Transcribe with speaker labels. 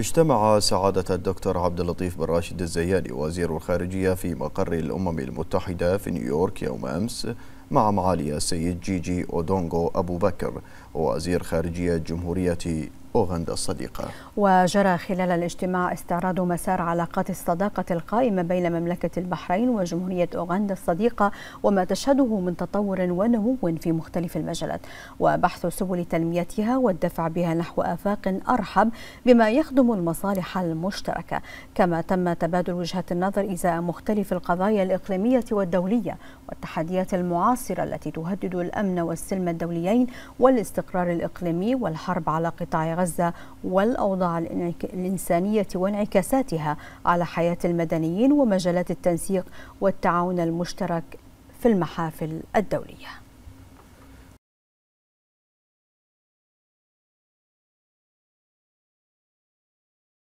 Speaker 1: اجتمع سعادة الدكتور عبد اللطيف بن راشد الزياني وزير الخارجية في مقر الأمم المتحدة في نيويورك يوم أمس مع معالي السيد جيجي أودونغو أبو بكر وزير خارجية جمهورية بوغند الصديقة
Speaker 2: وجرى خلال الاجتماع استعراض مسار علاقات الصداقة القائمة بين مملكة البحرين وجمهورية أوغندا الصديقة وما تشهده من تطور ونمو في مختلف المجالات وبحث سبل تنميتها والدفع بها نحو آفاق أرحب بما يخدم المصالح المشتركة كما تم تبادل وجهات النظر إزاء مختلف القضايا الإقليمية والدولية والتحديات المعاصرة التي تهدد الأمن والسلم الدوليين والاستقرار الإقليمي والحرب على قطاع غزة والأوضاع الإنسانية وانعكاساتها على حياة المدنيين
Speaker 3: ومجالات التنسيق والتعاون المشترك في المحافل الدوليه